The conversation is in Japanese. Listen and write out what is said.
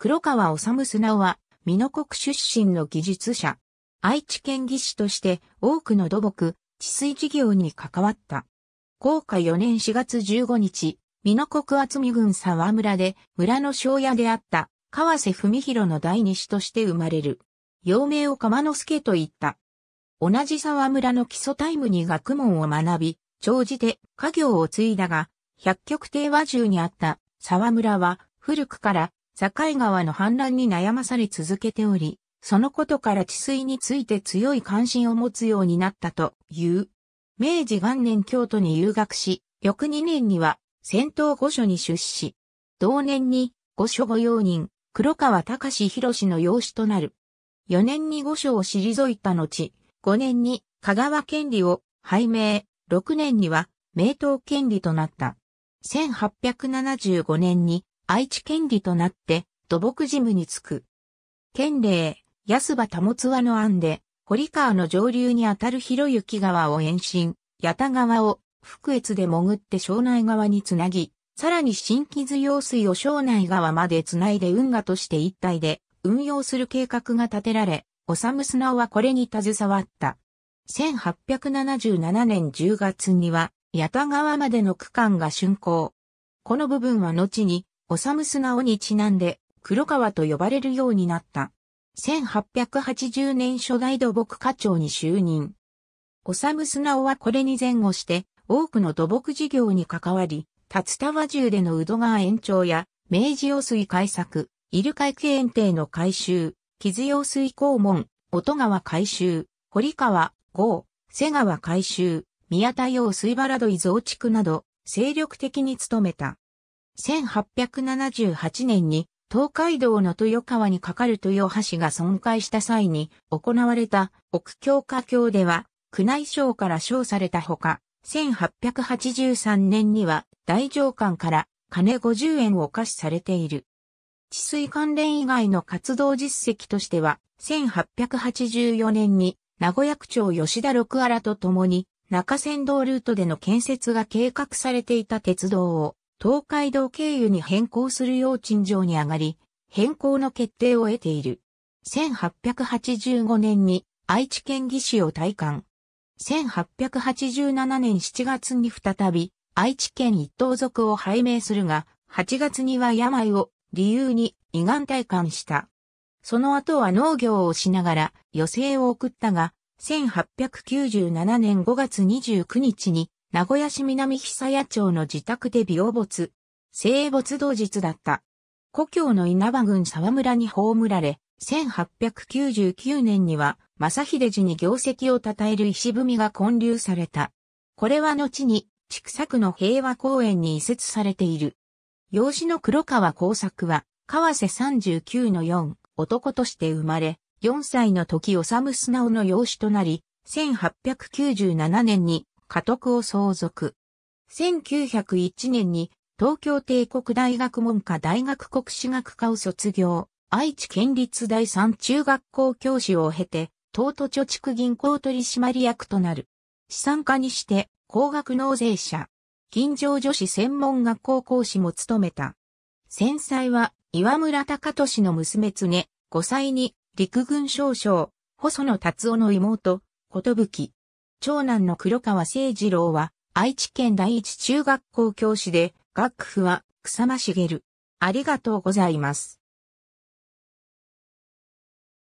黒川治砂は、美濃国出身の技術者。愛知県技師として多くの土木、治水事業に関わった。高下4年4月15日、美濃国厚見郡沢村で村の庄屋であった川瀬文弘の第二子として生まれる。幼名を釜之助と言った。同じ沢村の基礎タイムに学問を学び、長じて家業を継いだが、百曲亭和中にあった沢村は古くから境川の氾濫に悩まされ続けており、そのことから治水について強い関心を持つようになったという。明治元年京都に留学し、翌2年には戦闘御所に出資。同年に御所御用人、黒川隆博の養子となる。4年に御所を退いた後、5年に香川県理を拝命、6年には名東県理となった。1875年に愛知県議となって土木事務に就く。県令、安葉保和の案で、堀川の上流にあたる広雪川を延伸、八田川を福越で潜って庄内川につなぎ、さらに新木津用水を庄内川までつないで運河として一体で運用する計画が立てられ、おさむすなおはこれに携わった。1877年10月には、八田川までの区間が竣工。この部分は後に、スナオにちなんで、黒川と呼ばれるようになった。1880年初代土木課長に就任。スナオはこれに前後して、多くの土木事業に関わり、竜田和中での宇土川延長や、明治用水開削、イルカ駅園庭の改修、木津用水肛門、音川改修、堀川、郷、瀬川改修、宮田用水原土井増築など、精力的に努めた。1878年に東海道の豊川に架かる豊橋が損壊した際に行われた奥教科橋では宮内省から賞されたほか、1883年には大上官から金50円を貸しされている。治水関連以外の活動実績としては、1884年に名古屋区長吉田六原と共に中山道ルートでの建設が計画されていた鉄道を東海道経由に変更するよう陳情に上がり、変更の決定を得ている。1885年に愛知県義士を退官。1887年7月に再び愛知県一等族を拝命するが、8月には病を理由に胃がん退官した。その後は農業をしながら余生を送ったが、1897年5月29日に名古屋市南久谷町の自宅で病没、生没同日だった。故郷の稲葉郡沢村に葬られ、1899年には、正秀寺に業績を称える石踏みが建立された。これは後に、畜作の平和公園に移設されている。養子の黒川耕作は、河瀬39の4、男として生まれ、4歳の時治砂尾の養子となり、1897年に家督を相続。1901年に東京帝国大学文科大学国史学科を卒業、愛知県立第三中学校教師を経て、東都貯蓄銀行取締役となる。資産家にして、高額納税者、近所女子専門学校講師も務めた。戦災は岩村隆俊の娘常、5歳に陸軍少将、細野達夫の妹、ことぶき、長男の黒川聖二郎は、愛知県第一中学校教師で、学府は草間茂。ありがとうございます。